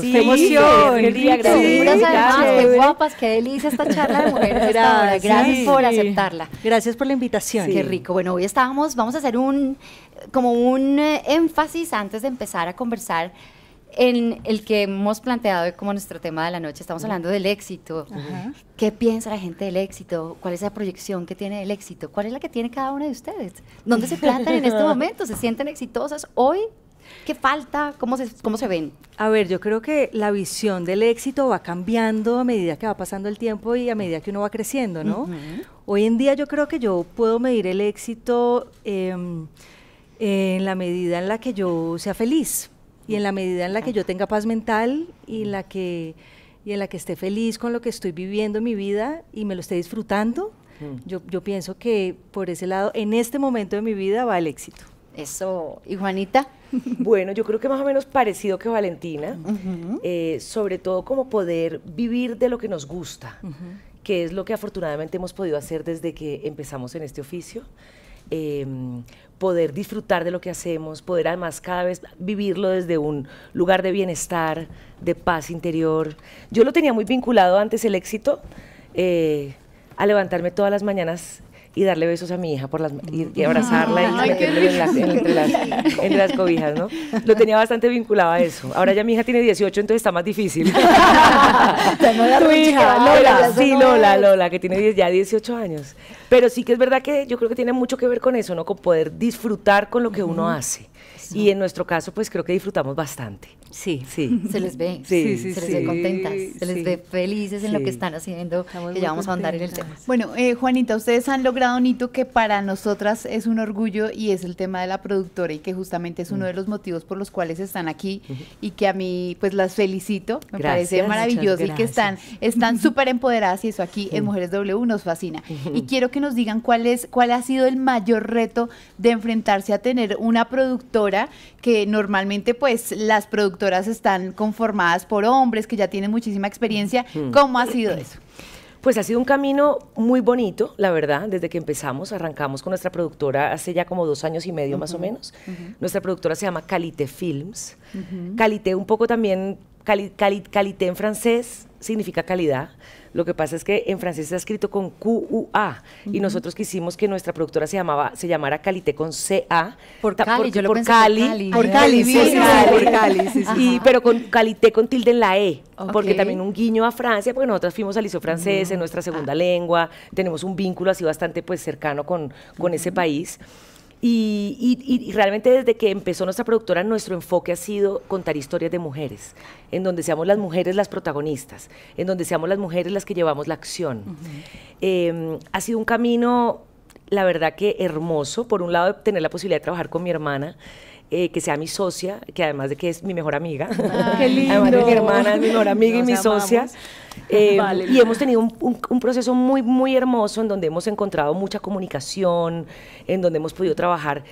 qué emoción. Qué día, gracias. qué guapas, qué delicia esta charla de mujeres. Gracias por aceptarla. Gracias por la invitación. Qué rico. Bueno, hoy estábamos, vamos a hacer un como un eh, énfasis antes de empezar a conversar en el que hemos planteado como nuestro tema de la noche. Estamos hablando del éxito. ¿Qué piensa la gente del éxito? ¿Cuál es la proyección que tiene el éxito? ¿Cuál es la que tiene cada una de ustedes? ¿Dónde se plantan en este momento? ¿Se sienten exitosas hoy ¿Qué falta? ¿Cómo se, ¿Cómo se ven? A ver, yo creo que la visión del éxito va cambiando a medida que va pasando el tiempo y a medida que uno va creciendo, ¿no? Hoy en día yo creo que yo puedo medir el éxito em, en la medida en la que yo sea feliz y en la medida en la que yo tenga paz mental y en la que y en la que esté feliz con lo que estoy viviendo en mi vida y me lo esté disfrutando, mm. yo, yo, pienso que por ese lado, en este momento de mi vida va el éxito. Eso, y Juanita. Bueno, yo creo que más o menos parecido que Valentina, eh, sobre todo como poder vivir de lo que nos gusta, que es lo que afortunadamente hemos podido hacer desde que empezamos en este oficio. Em, poder disfrutar de lo que hacemos, poder además cada vez vivirlo desde un lugar de bienestar, de paz interior. Yo lo tenía muy vinculado antes el éxito, eh, a levantarme todas las mañanas y darle besos a mi hija por las y, abrazarla y entre, las, cobijas, ¿no? Lo tenía bastante vinculado a eso. Ahora ya mi hija tiene 18, entonces está más difícil. tu hija, Lola. Sí, Lola, Lola, que tiene ya 18 años. Pero sí que es verdad que yo creo que tiene mucho que ver con eso, ¿no? Con poder disfrutar con lo que uno hace. Y en nuestro caso, pues creo que disfrutamos bastante. Sí, sí. Se les ve, sí, sí, se les ve contentas, se les ve felices en lo que están haciendo, que ya vamos a andar en el tema. Bueno, eh, Juanita, ustedes han logrado un hito que para nosotras es un orgullo y es el tema de la productora y que justamente es uno de los motivos por los cuales están aquí y que a mí pues las felicito, me parece maravilloso y que están están súper empoderadas y eso aquí en Mujeres W nos fascina. Y quiero que nos digan cuál es cuál ha sido el mayor reto de enfrentarse a tener una productora que normalmente pues las productoras están conformadas por hombres que ya tienen muchísima experiencia. Mm. ¿Cómo ha sido eso? Pues ha sido un camino muy bonito, la verdad, desde que empezamos, arrancamos con nuestra productora hace ya como dos años y medio más o menos. Nuestra productora se llama Calité Films. Calité un poco también, Calité en francés significa calidad. Lo que pasa es que en francés se ha escrito con q u y nosotros quisimos que nuestra productora se llamaba se llamara Calité con CA. Por Cali, por, por Cali, Por Cali, sí, pero con Calité con tilde en la E, porque también un guiño a Francia, porque nosotros fuimos al liceo francés, es mm. nuestra ah. segunda lengua, tenemos un vínculo así bastante pues cercano con, con ese país. Y, realmente desde que empezó nuestra productora, nuestro enfoque ha sido contar historias de mujeres, en donde seamos las mujeres las protagonistas, en donde seamos las mujeres las que llevamos la acción. Em, ha sido un camino, la verdad que hermoso, por un lado, tener la posibilidad de trabajar con mi hermana, eh, que sea mi socia, que además de que es mi mejor amiga, qué además de mi hermana, es mi mejor amiga y mi socia. Eh, y hemos tenido un, proceso muy, muy hermoso en donde hemos encontrado mucha comunicación, en donde hemos podido trabajar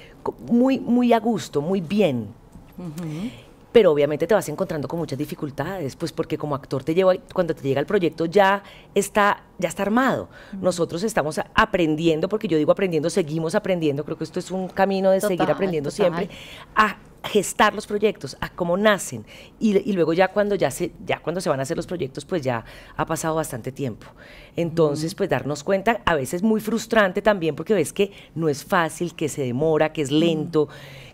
muy, muy a gusto, muy bien pero obviamente te vas encontrando con muchas dificultades, pues porque como actor te lleva, cuando te llega el proyecto ya está, ya está armado. Nosotros estamos aprendiendo, porque yo digo aprendiendo, seguimos aprendiendo, creo que esto es un camino de seguir aprendiendo siempre, a gestar los proyectos, a cómo nacen. Y, luego ya cuando ya, se, ya cuando se van a hacer los proyectos, pues ya ha pasado bastante tiempo. Entonces, pues darnos cuenta, a veces muy frustrante también, porque ves que no es fácil, que se demora, que es lento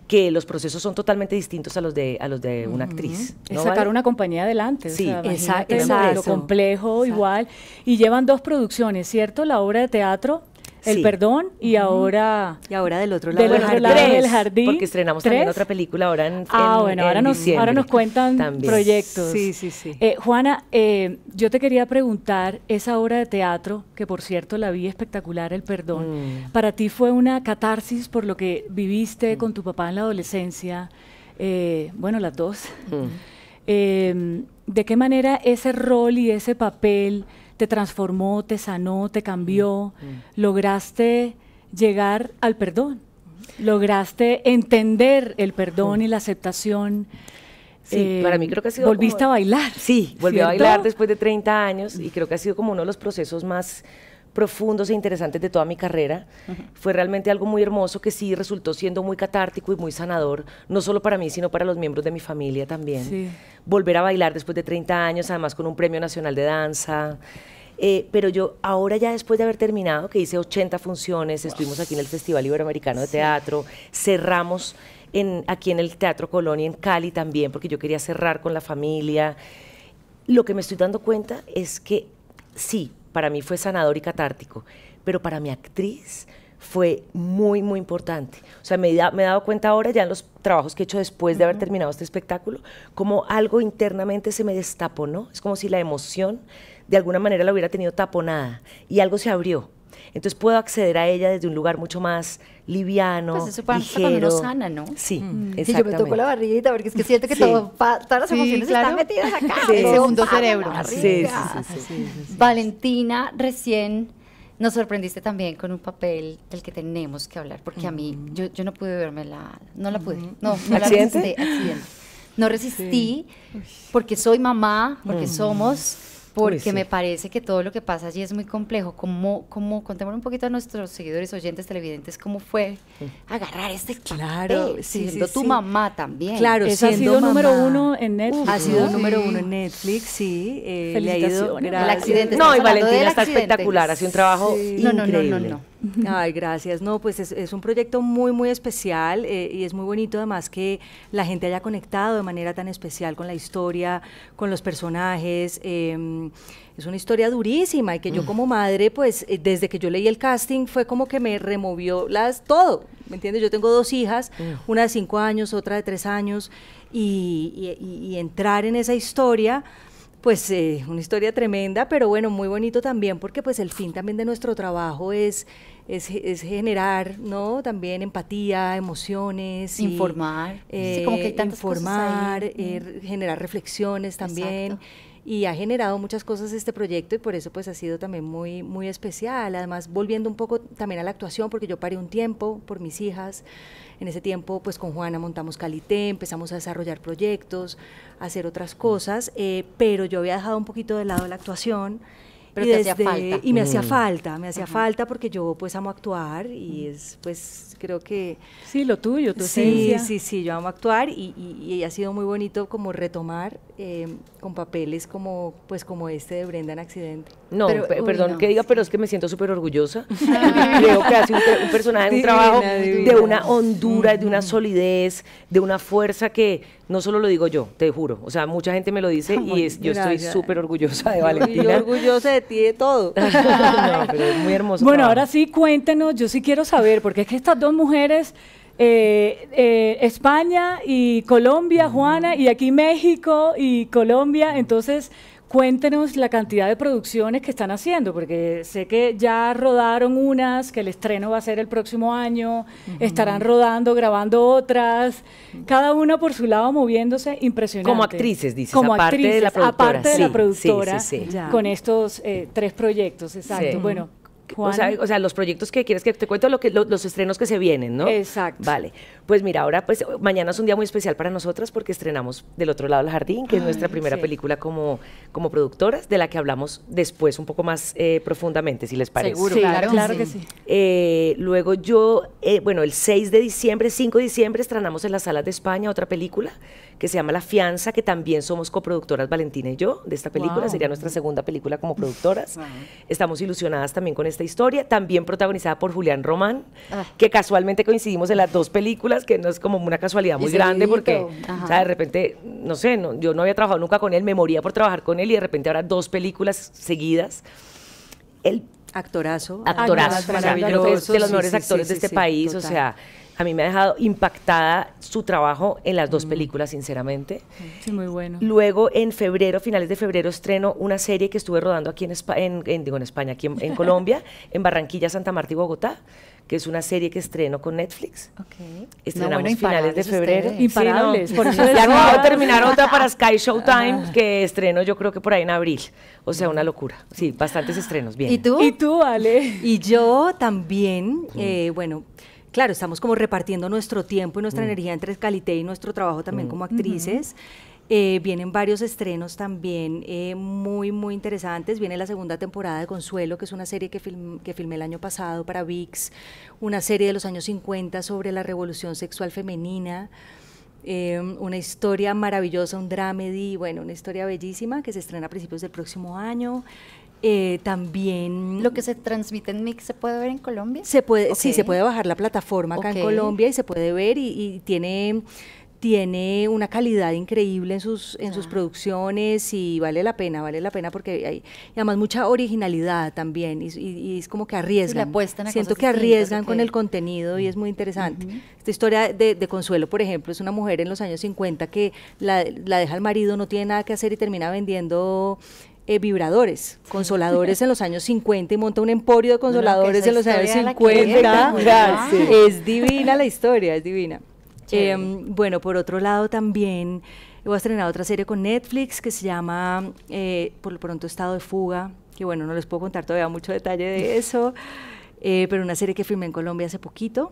que los procesos son totalmente distintos a los de, a los de una actriz. es sacar una compañía adelante. Sí, exacto, Lo complejo igual. Y llevan dos producciones, ¿cierto? La obra de teatro el perdón y ahora... Y ahora del otro lado del, jardín. Porque estrenamos también otra película ahora en Ah, bueno, ahora, nos, ahora nos cuentan proyectos. Sí, sí, sí. Eh, Juana, eh, yo te quería preguntar, esa obra de teatro, que por cierto la vi espectacular, El perdón, mm. para ti fue una catarsis por lo que viviste con tu papá en la adolescencia, eh, bueno, las dos. Mm. ¿De qué manera ese rol y ese papel te transformó, te sanó, te cambió, mm, mm. lograste llegar al perdón, lograste entender el perdón y la aceptación. Sí, eh, para mí creo que ha sido... Volviste a bailar. Sí, volví a bailar después de 30 años y creo que ha sido como uno de los procesos más profundos e interesantes de toda mi carrera. Fue realmente algo muy hermoso que sí resultó siendo muy catártico y muy sanador, no solo para mí, sino para los miembros de mi familia también. Volver a bailar después de 30 años, además con un premio nacional de danza. Eh, pero yo ahora ya después de haber terminado, que hice 80 funciones, estuvimos aquí en el Festival Iberoamericano de Teatro, cerramos aquí en el Teatro Colonia, en Cali también, porque yo quería cerrar con la familia. Lo que me estoy dando cuenta es que sí, para mí fue sanador y catártico, pero para mi actriz fue muy, muy importante. O sea, me, he dado cuenta ahora, ya en los trabajos que he hecho después de haber terminado este espectáculo, como algo internamente se me destapó, ¿no? Es como si la emoción de alguna manera la hubiera tenido taponada y algo se abrió. Entonces puedo acceder a ella desde un lugar mucho más liviano, pues eso pasa ligero. sana, ¿no? Sí, mm. Mm. exactamente. Sí, yo me toco la barriguita porque es que siento que todas las emociones están metidas acá. Sí. segundo cerebro. Ah, sí, sí, sí, Valentina, recién nos sorprendiste también con un papel del que tenemos que hablar porque a mí, mm. yo, yo, no pude verme la, no la pude, mm-hmm. no, no la resistí, accidente. No resistí porque soy mamá, porque somos pues porque me parece que todo lo que pasa allí es muy complejo. ¿Cómo, cómo, contémosle un poquito a nuestros seguidores, oyentes, televidentes, cómo fue mm. agarrar este claro, siendo tu mamá también. Claro, ha sido número uno en Netflix. ha sido número uno en Netflix, sí. Eh, ha el accidente. No, y Valentina está espectacular, hace un trabajo increíble. no, no, no. no. Ay, gracias. No, pues es, un proyecto muy, muy especial eh, y es muy bonito además que la gente haya conectado de manera tan especial con la historia, con los personajes. Em, es una historia durísima y que yo mm. como madre, pues eh, desde que yo leí el casting fue como que me removió las todo, ¿me entiendes? Yo tengo dos hijas, mm. una de cinco años, otra de tres años y, y entrar en esa historia pues eh, una historia tremenda, pero bueno, muy bonito también, porque pues el fin también de nuestro trabajo es, es, es generar, ¿no? También empatía, emociones. Informar. sí, como que hay informar, eh, generar reflexiones también. Exacto y ha generado muchas cosas este proyecto y por eso pues ha sido también muy, muy especial. Además, volviendo un poco también a la actuación, porque yo paré un tiempo por mis hijas. En ese tiempo pues con Juana montamos Calité, empezamos a desarrollar proyectos, a hacer otras cosas, eh, pero yo había dejado un poquito de lado la actuación y me hacía mm. falta, me hacía falta porque yo pues amo actuar y es pues creo que... Sí, lo tuyo, tu Sí, sí, sí, yo amo actuar y, y, ha sido muy bonito como retomar em, con papeles como pues como este de Brenda en Accidente. No, perdón que diga, pero es que me siento súper orgullosa. creo que hace un, personaje, un trabajo de una hondura, de una solidez, de una fuerza que no solo lo digo yo, te juro. O sea, mucha gente me lo dice y yo estoy súper orgullosa de Valentina. yo orgullosa de ti de todo. no, muy Bueno, ahora sí, cuéntenos, yo sí quiero saber, porque es que estas dos mujeres, eh, eh, España y Colombia, Juana, y aquí México y Colombia, entonces cuéntenos la cantidad de producciones que están haciendo, porque sé que ya rodaron unas, que el estreno va a ser el próximo año, estarán rodando, grabando otras, cada una por su lado moviéndose, impresionante. Como actrices, dices, Como aparte actrices, de la productora. Aparte de la productora, con estos eh, tres proyectos, exacto. Bueno. O sea, los proyectos que quieres que te cuento, los estrenos que se vienen, ¿no? Exacto. Vale. Pues mira, ahora, pues mañana es un día muy especial para nosotras porque estrenamos Del otro lado del jardín, que es nuestra primera película como, como productoras, de la que hablamos después un poco más eh, profundamente, si les parece. Seguro, claro, que sí. Eh, luego yo, eh, bueno, el 6 de diciembre, 5 de diciembre, estrenamos en las salas de España otra película que se llama La Fianza, que también somos coproductoras Valentina y yo de esta película, sería nuestra segunda película como productoras. Estamos ilusionadas también con esta historia, también protagonizada por Julián Román, ah. que casualmente coincidimos en las dos películas, que no es como una casualidad muy grande porque o de repente, no sé, yo no había trabajado nunca con él, me moría por trabajar con él y de repente ahora dos películas seguidas. el Actorazo. Actorazo, actorazo ah, de los mejores actores de este país, o sea, a mí me ha dejado impactada su trabajo en las dos mm. películas, sinceramente. Sí, muy bueno. Luego, en febrero, finales de febrero, estreno una serie que estuve rodando aquí en, España, digo, en España, aquí en, Colombia, en Barranquilla, Santa Marta y Bogotá que es una serie que estreno con Netflix. Okay. Estrenamos finales de febrero. Y Imparables. ya no a terminar otra para Sky Showtime, ah. que estreno yo creo que por ahí en abril. O sea, una mm. locura. Sí, bastantes estrenos. Bien. ¿Y tú? ¿Y tú, Ale? Y yo también, mm. eh, bueno claro, estamos como repartiendo nuestro tiempo y nuestra mm. energía entre Calité y nuestro trabajo también mm. como actrices. Eh, vienen varios estrenos también eh, muy, muy interesantes. Viene la segunda temporada de Consuelo, que es una serie que, filmé el año pasado para VIX, una serie de los años 50 sobre la revolución sexual femenina. Em, una historia maravillosa, un dramedy, bueno, una historia bellísima que se estrena a principios del próximo año. Eh, también... ¿Lo que se transmite en Mix se puede ver en Colombia? Se puede, Sí, se puede bajar la plataforma acá en Colombia y se puede ver y, tiene tiene una calidad increíble en sus, en sus ah. producciones y vale la pena, vale la pena porque hay además mucha originalidad también y, es como que arriesgan. Siento que arriesgan con el contenido y es muy interesante. Esta historia de, Consuelo, por ejemplo, es una mujer en los años 50 que la, la deja al marido, no tiene nada que hacer y termina vendiendo eh, vibradores, consoladores en los años 50 y monta un emporio de consoladores en los años 50. es divina la historia, es divina. Em, bueno, por otro lado también voy estrenado otra serie con Netflix que se llama eh, Por lo pronto Estado de Fuga, que bueno, no les puedo contar todavía mucho detalle de eso, eh, pero una serie que filmé en Colombia hace poquito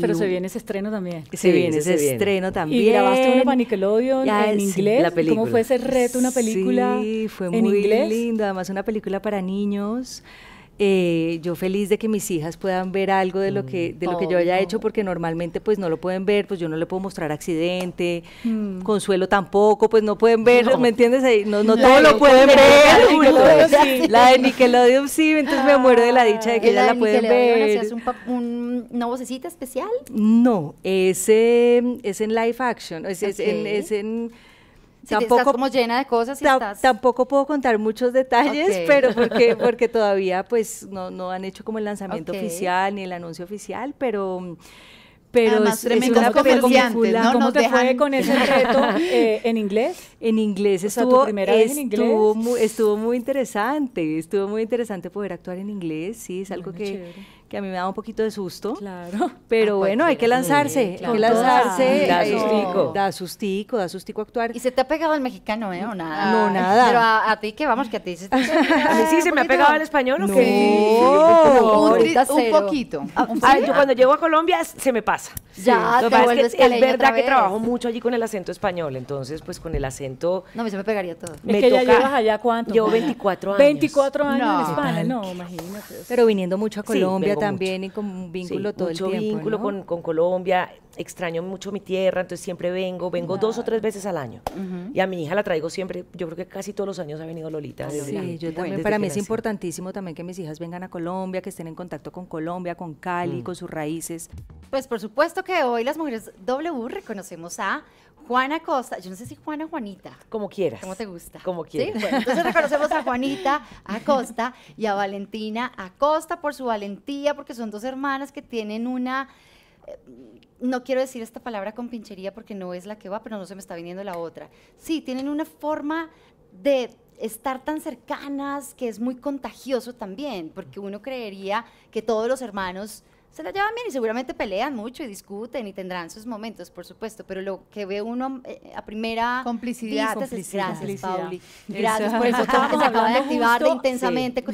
pero se viene ese estreno también. Se viene ese estreno también. grabaste una para Nickelodeon en inglés. ¿Cómo fue ese reto? Una película. Sí, fue muy lindo. Además, una película para niños. Eh, yo feliz de que mis hijas puedan ver algo de lo que de lo que yo haya hecho porque normalmente pues no lo pueden ver pues yo no le puedo mostrar accidente mm. consuelo tampoco pues no pueden ver me entiendes no, no todo lo pueden ver la de Nickelodeon sí entonces me muero de la dicha de que ella la, pueden ver ¿Es un, una vocecita especial no es em, es en live action en, es en tampoco, como llena de cosas Tampoco puedo contar muchos detalles, pero porque, porque todavía pues no, no han hecho como el lanzamiento oficial ni el anuncio oficial, pero... Pero es, tremendo, ¿Cómo te fue con ese reto eh, en inglés? En inglés estuvo, primera vez Estuvo, muy, interesante, estuvo muy interesante poder actuar en inglés, sí, es algo que que a mí me da un poquito de susto. Claro. Pero ah, bueno, hay que lanzarse, hay que lanzarse. Ah, da eh, sustico. Da sustico, da sustico actuar. ¿Y se te ha pegado el mexicano, eh? O nada. No, nada. Pero a, ti que vamos, que a ti se te sí se me ha pegado el español, ¿o qué? No, un, un poquito. Ah, ay, yo cuando llego a Colombia se me pasa. Ya, es, que es verdad que trabajo mucho allí con el acento español, entonces pues con el acento... No, me se me pegaría todo. Me es que ya llevas allá cuánto. Llevo 24 años. 24 años en España, no, imagínate. Pero viniendo mucho a Colombia también y con un vínculo todo mucho el tiempo. vínculo con, con, Colombia, extraño mucho mi tierra, entonces siempre vengo, vengo dos o tres veces al año. Y a mi hija la traigo siempre, yo creo que casi todos los años ha venido Lolita. Sí, yo también, para mí es importantísimo también que mis hijas vengan a Colombia, que estén en contacto con Colombia, con Cali, mm. con sus raíces. Pues por supuesto que hoy las mujeres W reconocemos a Juana Acosta, yo no sé si Juana o Juanita. Como quieras. Como te gusta. Como quieras. entonces reconocemos a Juanita Acosta y a Valentina Acosta por su valentía, porque son dos hermanas que tienen una eh, no quiero decir esta palabra con pinchería porque no es la que va, pero no se me está viniendo la otra. Sí, tienen una forma de estar tan cercanas que es muy contagioso también, porque uno creería que todos los hermanos se la llevan bien y seguramente pelean mucho y discuten y tendrán sus momentos, por supuesto, pero lo que ve uno eh, a primera complicidad, es gracias, Pauli. Gracias por eso estamos que de intensamente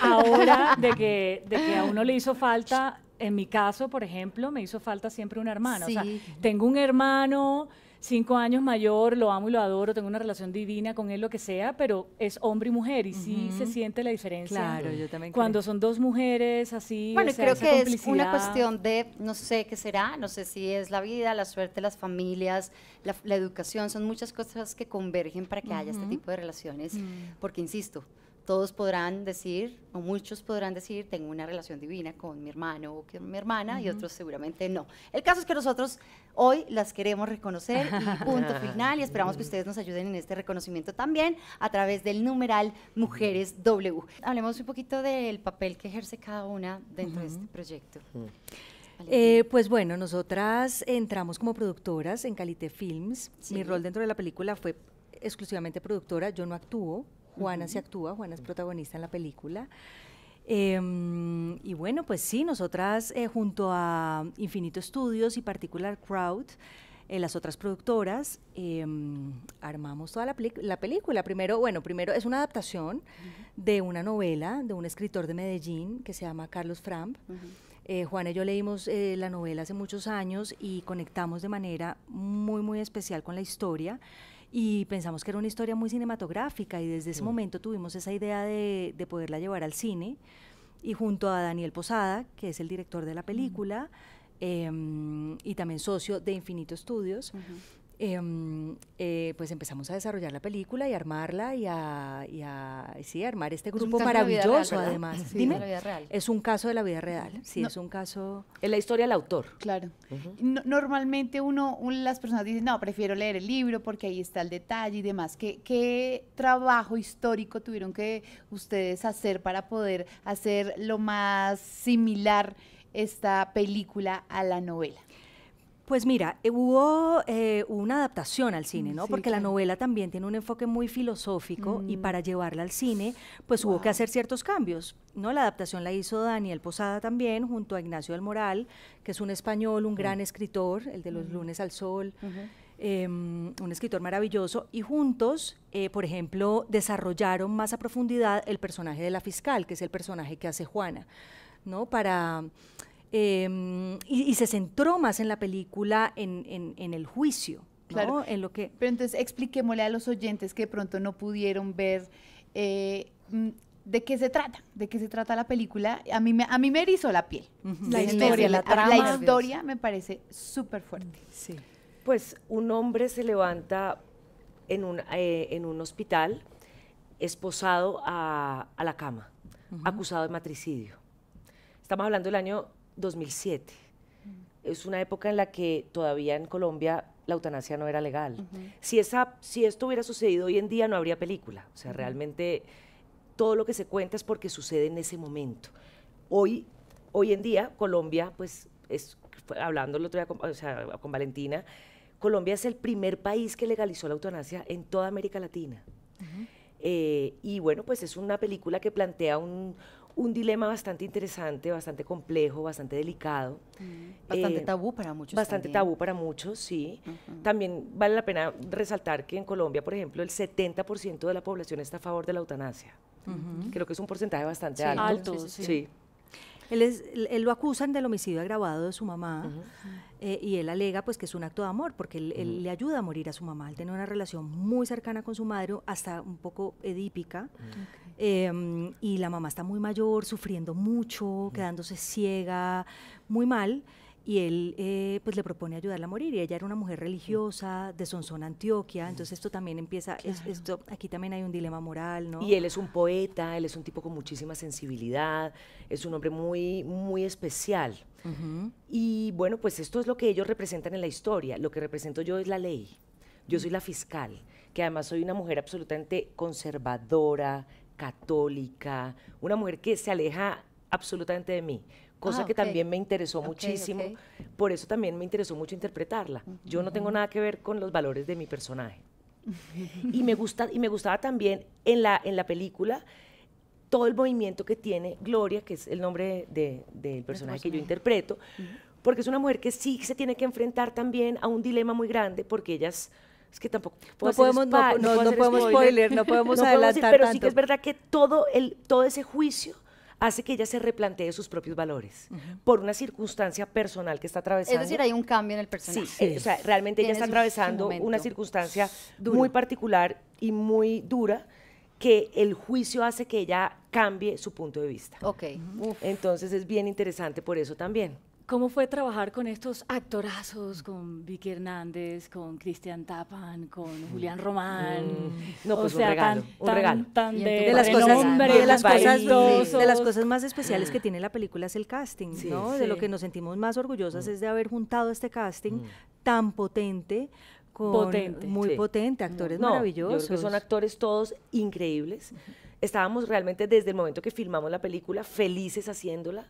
ahora de que, a uno le hizo falta en mi caso, por ejemplo, me hizo falta siempre una hermano, O sea, tengo un hermano cinco años mayor, lo amo y lo adoro, tengo una relación divina con él, lo que sea, pero es hombre y mujer y sí se siente la diferencia. Claro, yo también. Cuando son dos mujeres así. Bueno, creo que es una cuestión de, no sé qué será, no sé si es la vida, la suerte, las familias, la, educación, son muchas cosas que convergen para que haya este tipo de relaciones, mm. porque insisto, todos podrán decir, o muchos podrán decir, tengo una relación divina con mi hermano o con mi hermana, y otros seguramente no. El caso es que nosotros hoy las queremos reconocer y punto final, y esperamos que mm. ustedes nos ayuden en este reconocimiento también a través del numeral Mujeres mm. W. Hablemos un poquito del papel que ejerce cada una dentro de este proyecto. Mm. Eh, pues bueno, nosotras entramos como productoras en Calité Films. Mi rol dentro de la película fue exclusivamente productora, yo no actúo, Juana se actúa, Juana es protagonista en la película. Em, y bueno, pues sí, nosotras eh, junto a Infinito Estudios y Particular Crowd, eh, las otras productoras, em, armamos toda la, película. Primero, bueno, primero es una adaptación de una novela de un escritor de Medellín que se llama Carlos Framp. Eh, Juana y yo leímos la novela hace muchos años y conectamos de manera muy, muy especial con la historia y pensamos que era una historia muy cinematográfica y desde ese momento tuvimos esa idea de, poderla llevar al cine y junto a Daniel Posada, que es el director de la película em, y también socio de Infinito Estudios, Em, eh, pues empezamos a desarrollar la película y armarla y a, armar este grupo maravilloso además. real. es un caso de la vida real, sí, es un caso... Es la historia del autor. Claro. normalmente uno, las personas dicen, no, prefiero leer el libro porque ahí está el detalle y demás. ¿Qué, qué trabajo histórico tuvieron que ustedes hacer para poder hacer lo más similar esta película a la novela? Pues mira, eh, eh, hubo una adaptación al cine, mm, ¿no? Porque la novela también tiene un enfoque muy filosófico y mm. para llevarla al cine, pues hubo que hacer ciertos cambios, ¿no? La adaptación la hizo Daniel Posada también, junto a Ignacio del Moral, que es un español, un gran mm. escritor, el de los lunes al sol. Em, un escritor maravilloso, y juntos, eh, por ejemplo, desarrollaron más a profundidad el personaje de la fiscal, que es el personaje que hace Juana, ¿no? Para Em, y, se centró más en la película, en, el juicio. Claro. En lo que... Pero entonces expliquémosle a los oyentes que de pronto no pudieron ver eh, mm, de qué se trata, de qué se trata la película. A mí me, a mí me erizó la piel. La historia, la, trama. La historia me parece súper fuerte. Sí. Pues un hombre se levanta en un, eh, en un hospital esposado a, la cama, acusado de matricidio. Estamos hablando del año 2007. Mm. Es una época en la que todavía en Colombia la eutanasia no era legal. si, esa, si esto hubiera sucedido hoy en día no habría película. O sea, realmente todo lo que se cuenta es porque sucede en ese momento. Hoy, hoy en día Colombia, pues, es, hablando el otro día con, o con Valentina, Colombia es el primer país que legalizó la eutanasia en toda América Latina. Eh, y bueno, pues es una película que plantea un, un dilema bastante interesante, bastante complejo, bastante delicado. Mm, bastante eh, tabú para muchos. Bastante tabú para muchos, sí. También vale la pena resaltar que en Colombia, por ejemplo, el 70% de la población está a favor de la eutanasia. Creo que es un porcentaje bastante alto. alto. sí. Él, lo acusan del homicidio agravado de su mamá eh, y él alega pues que es un acto de amor porque él, le ayuda a morir a su mamá. Él tiene una relación muy cercana con su madre, hasta un poco edípica. Em, y la mamá está muy mayor, sufriendo mucho, quedándose ciega, muy mal. Y él eh, pues le propone ayudarla a morir. Y ella era una mujer religiosa de Sonsona, Antioquia. Entonces esto también empieza, esto, aquí también hay un dilema moral, ¿no? Y él es un poeta, él es un tipo con muchísima sensibilidad, es un hombre muy, muy especial. Y bueno, pues esto es lo que ellos representan en la historia. Lo que represento yo es la ley. Yo soy la fiscal, que además soy una mujer absolutamente conservadora, católica, una mujer que se aleja absolutamente de mí, cosa ah, que también me interesó muchísimo, por eso también me interesó mucho interpretarla. Yo no tengo nada que ver con los valores de mi personaje. y, me gusta, y me gustaba también en la, en la película todo el movimiento que tiene Gloria, que es el nombre del de, personaje que yo interpreto, porque es una mujer que sí se tiene que enfrentar también a un dilema muy grande, porque ellas es que tampoco no, podemos, no, no, no podemos spoiler, no podemos adelantar podemos, pero sí que es verdad que todo el todo ese juicio hace que ella se replantee sus propios valores por una circunstancia personal que está atravesando. Es decir, hay un cambio en el personal. Sí, eh, o sea, realmente ella está atravesando una circunstancia muy particular y muy dura que el juicio hace que ella cambie su punto de vista. Ok. Entonces es bien interesante por eso también. ¿Cómo fue trabajar con estos actorazos, con Vicky Hernández, con Cristian Tapan, con Julián Román? Mm. No, pues regalo, tan, un de, las cosas, las cosas más especiales que ah. tiene la película es el casting, ¿no? De lo que nos sentimos más orgullosas mm. es de haber juntado este casting mm. tan potente con muy potente, actores maravillosos. que son actores todos increíbles. Estábamos realmente desde el momento que filmamos la película felices haciéndola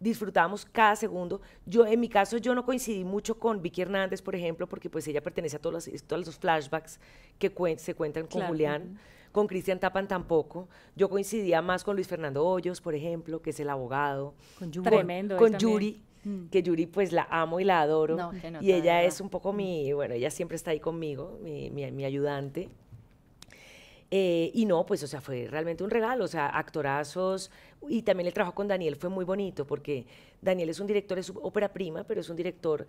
disfrutamos cada segundo. Yo, en mi caso, yo no coincidí mucho con Vicky Hernández, por ejemplo, porque pues ella pertenece a todos los, todos los flashbacks que se cuentan con Julián. Con Cristian Tapan tampoco. Yo coincidía más con Luis Fernando Hoyos, por ejemplo, que es el abogado. Con, Yuri. Tremendo, con, Yuri, mm. que Yuri pues la amo y la adoro. y ella es un poco mi, bueno, ella siempre está ahí conmigo, mi ayudante. Eh, y no, pues, o sea, fue realmente un regalo, o sea, actorazos. Y también el trabajo con Daniel fue muy bonito, porque Daniel es un director, es ópera prima, pero es un director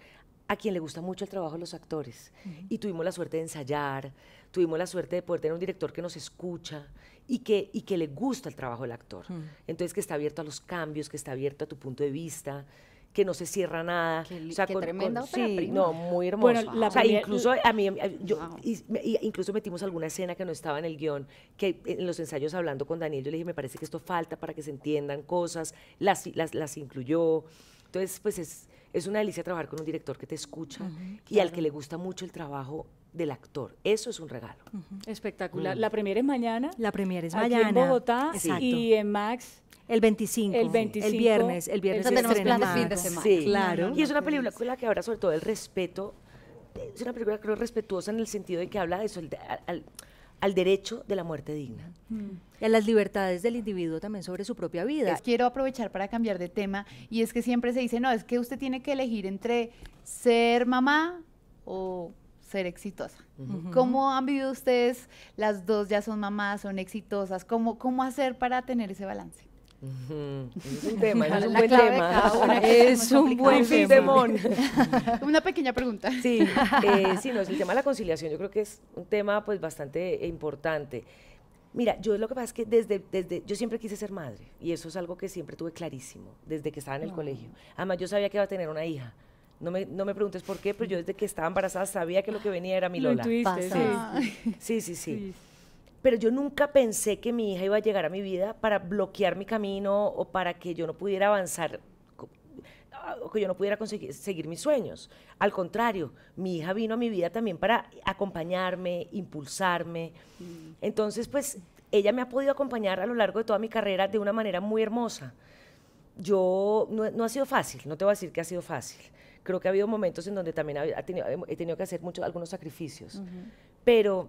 a quien le gusta mucho el trabajo de los actores. Y tuvimos la suerte de ensayar, tuvimos la suerte de poder tener un director que nos escucha y que, y que le gusta el trabajo del actor. Mm. Entonces, que está abierto a los cambios, que está abierto a tu punto de vista que no se cierra nada. o sea, Sí, no, muy hermoso. incluso incluso metimos alguna escena que no estaba en el guión, que en los ensayos hablando con Daniel, yo le dije, me parece que esto falta para que se entiendan cosas, las, las, incluyó. Entonces, pues es, es una delicia trabajar con un director que te escucha y al que le gusta mucho el trabajo del actor. Eso es un regalo. Espectacular. Mm. La premiere es mañana. La premiere es mañana. en Bogotá y en Max. El 25, el 25, el viernes, el viernes. Entonces tenemos fin de semana. Sí. Claro. Y es una película con la que habla sobre todo el respeto, es una película creo respetuosa en el sentido de que habla de eso, al, derecho de la muerte digna. Mm. Y a las libertades del individuo también sobre su propia vida. quiero aprovechar para cambiar de tema y es que siempre se dice, no, es que usted tiene que elegir entre ser mamá o ser exitosa. ¿Cómo han vivido ustedes? Las dos ya son mamás, son exitosas. ¿Cómo, cómo hacer para tener ese balance? Es un tema, es un buen tema. Es un buen Una pequeña pregunta. Sí, eh, sí, no, el tema de la conciliación yo creo que es un tema pues bastante importante. Mira, yo lo que pasa es que desde, desde, yo siempre quise ser madre y eso es algo que siempre tuve clarísimo desde que estaba en el ah. colegio. Además, yo sabía que iba a tener una hija. No me, preguntes por qué, pero yo desde que estaba embarazada sabía que lo que venía era mi Lola. Sí. sí, sí, Pero yo nunca pensé que mi hija iba a llegar a mi vida para bloquear mi camino o para que yo no pudiera avanzar o que yo no pudiera conseguir seguir mis sueños. Al contrario, mi hija vino a mi vida también para acompañarme, impulsarme. Mm. Entonces, pues ella me ha podido acompañar a lo largo de toda mi carrera de una manera muy hermosa. Yo no, no ha sido fácil, no te voy a decir que ha sido fácil creo que ha habido momentos en donde también tenido, he tenido que hacer muchos, algunos sacrificios, pero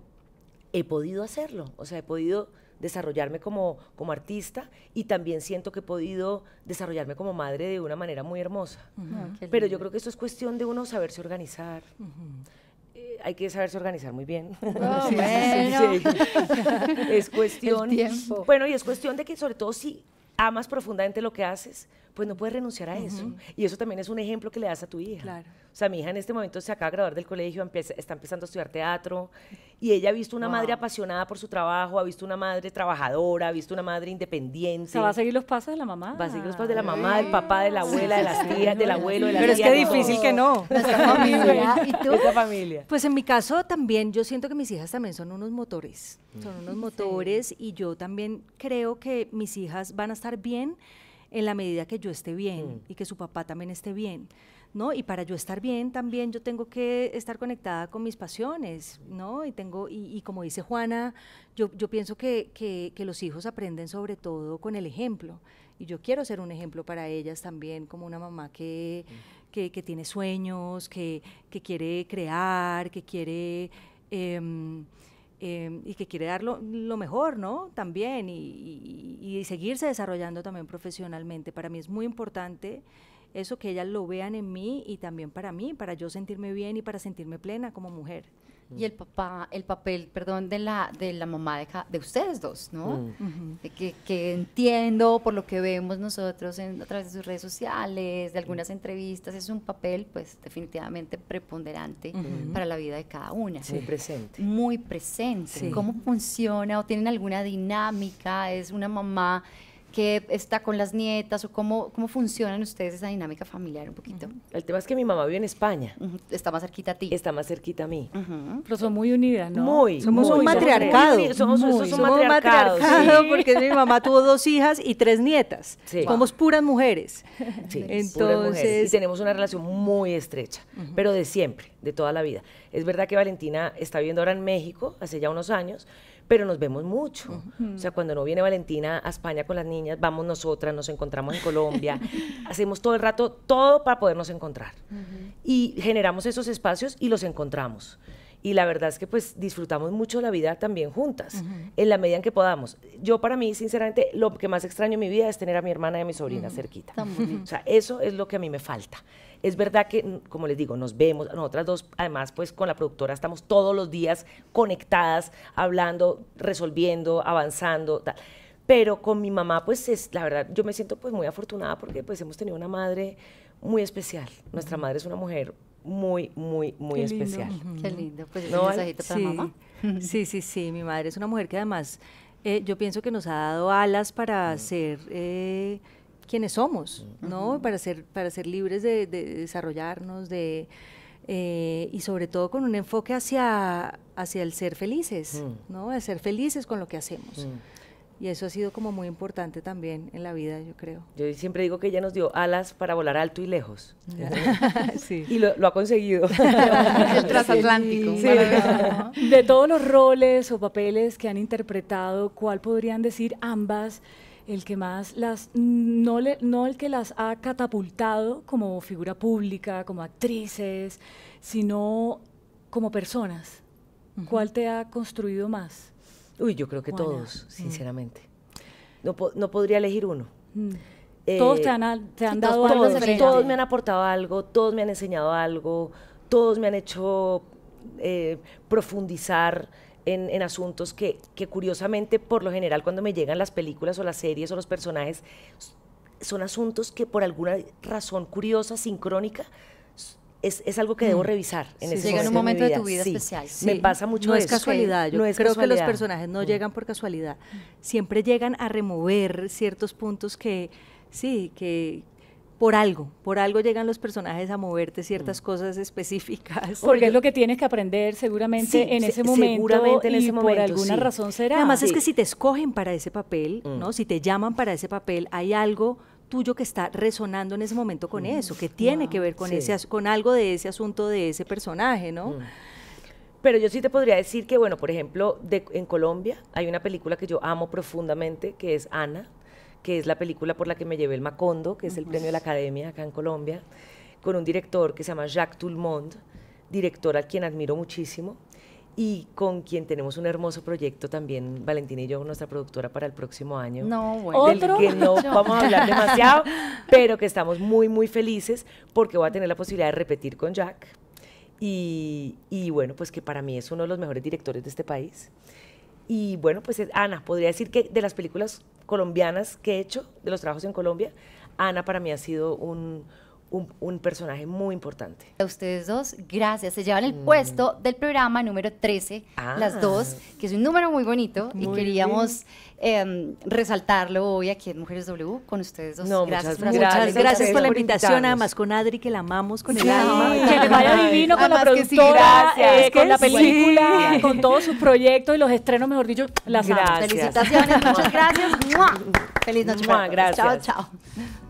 he podido hacerlo, o sea, he podido desarrollarme como, como artista y también siento que he podido desarrollarme como madre de una manera muy hermosa. Ah, pero yo creo que eso es cuestión de uno saberse organizar. Eh, hay que saberse organizar muy bien. Oh, es cuestión. Bueno, y es cuestión de que sobre todo si amas profundamente lo que haces, pues no puedes renunciar a eso. Y eso también es un ejemplo que le das a tu hija. Claro. O sea, mi hija en este momento se acaba de graduar del colegio, está empezando a estudiar teatro y ella ha visto una madre apasionada por su trabajo, ha visto una madre trabajadora, ha visto una madre independiente. O va a seguir los pasos de la mamá. Va a seguir los pasos de la mamá, del papá, de la abuela, de las tías, del abuelo, de la Pero es que difícil que no. familia. ¿Y tú? familia. Pues en mi caso también, yo siento que mis hijas también son unos motores. Son unos motores y yo también creo que mis hijas van a estar bien en la medida que yo esté bien mm. y que su papá también esté bien. ¿No? Y para yo estar bien también yo tengo que estar conectada con mis pasiones, ¿no? Y tengo, y, como dice Juana, yo, yo pienso que, que, los hijos aprenden sobre todo con el ejemplo. Y yo quiero ser un ejemplo para ellas también, como una mamá que, mm. que, tiene sueños, que, quiere crear, que quiere em, Em, y que quiere dar lo, mejor, ¿no? También y, seguirse desarrollando también profesionalmente. Para mí es muy importante eso que ellas lo vean en mí y también para mí, para yo sentirme bien y para sentirme plena como mujer y el papá, el papel, perdón, de la, de la mamá de, de ustedes dos, ¿no? que, entiendo por lo que vemos nosotros a través de sus redes sociales, de algunas entrevistas, es un papel pues definitivamente preponderante para la vida de cada una. Muy presente. Muy presente. ¿Cómo funciona o tienen alguna dinámica? Es una mamá que está con las nietas o cómo, cómo funcionan ustedes esa dinámica familiar un poquito. El tema es que mi mamá vive en España. Está más cerquita a ti. Está más cerquita a mí. Pero son muy unidas, ¿no? Muy. Somos un matriarcado. somos, un matriarcado, porque mi mamá tuvo dos hijas y tres nietas. Somos puras mujeres. Sí, Entonces... puras mujeres. Y tenemos una relación muy estrecha, pero de siempre, de toda la vida. Es verdad que Valentina está viviendo ahora en México, hace ya unos años, pero nos vemos mucho. O sea, cuando no viene Valentina a España con las niñas, vamos nosotras, nos encontramos en Colombia, hacemos todo el rato todo para podernos encontrar. Y generamos esos espacios y los encontramos. Y la verdad es que pues disfrutamos mucho la vida también juntas, en la medida en que podamos. Yo para mí, sinceramente, lo que más extraño en mi vida es tener a mi hermana y a mi sobrina cerquita. o sea, eso es lo que a mí me falta. Es verdad que, mm, como les digo, nos vemos, nosotras dos, además, pues con la productora estamos todos los días conectadas, hablando, resolviendo, avanzando, tal. Pero con mi mamá, pues es, la verdad, yo me siento pues muy afortunada porque pues hemos tenido una madre muy especial. Nuestra madre es una mujer muy, muy, muy especial. Qué lindo. Pues un mensajito para mamá. Sí, sí, sí. Mi madre es una mujer que además eh, yo pienso que nos ha dado alas para hacer. Mm. ser... Eh, quienes somos, ¿no? Para ser, para ser libres de, desarrollarnos, de, eh, y sobre todo con un enfoque hacia, hacia el ser felices, ¿no? De ser felices con lo que hacemos. Y eso ha sido como muy importante también en la vida, yo creo. Yo siempre digo que ella nos dio alas para volar alto y lejos. Y lo, ha conseguido. el transatlántico. De todos los roles o papeles que han interpretado, ¿cuál podrían decir ambas? el que más las, no, le, no el que las ha catapultado como figura pública, como actrices, sino como personas. ¿Cuál te ha construido más? Uy, yo creo que todos, mm. sinceramente. No, no, podría elegir uno. Mm. Eh, todos te han, te han dado todos, Todos, me han aportado algo, todos me han enseñado algo, todos me han hecho eh, profundizar en, asuntos que, curiosamente por lo general cuando me llegan las películas o las series o los personajes son asuntos que por alguna razón curiosa, sincrónica, es, es, algo que debo mm. revisar en ese llega momento. un momento de, tu vida especial. Me pasa mucho No es casualidad. Yo creo que los personajes no mm. llegan por casualidad. Siempre llegan a remover ciertos puntos que, sí, que, por algo, por algo llegan los personajes a moverte ciertas mm. cosas específicas. Porque es lo que tienes que aprender seguramente en ese momento. y Por alguna razón será. Además es que si te escogen para ese papel, mm. ¿no? Si te llaman para ese papel, hay algo tuyo que está resonando en ese momento con mm. eso, que tiene que ver con ese con algo de ese asunto de ese personaje, ¿no? Pero yo sí te podría decir que, bueno, por ejemplo, en Colombia hay una película que yo amo profundamente, que es Ana, que es la película por la que me llevé el Macondo, que es el premio de la Academia acá en Colombia, con un director que se llama Jacques Toulmont, director al quien admiro muchísimo y con quien tenemos un hermoso proyecto también, Valentina y yo, nuestra productora para el próximo año. No, bueno. ¿Otro? que no vamos a hablar demasiado, pero que estamos muy, muy felices porque voy a tener la posibilidad de repetir con Jacques Y, y bueno, pues que para mí es uno de los mejores directores de este país. Y bueno, pues Ana, podría decir que de las películas colombianas que he hecho, de los trabajos en Colombia, Ana para mí ha sido un, un, personaje muy importante. A ustedes dos, gracias. Se llevan el puesto mm. del programa número 13, las ah. dos, que es un número muy bonito y queríamos em, resaltarlo hoy aquí en Mujeres W con ustedes dos. gracias, muchas, gracias, gracias, por la invitación, además con Adri, que la amamos con el alma. Que le vaya divino con la productora, con la película, con todos sus proyectos y los estrenos, mejor dicho, las gracias. Felicitaciones, muchas gracias. Feliz noche. gracias. Chao, chao.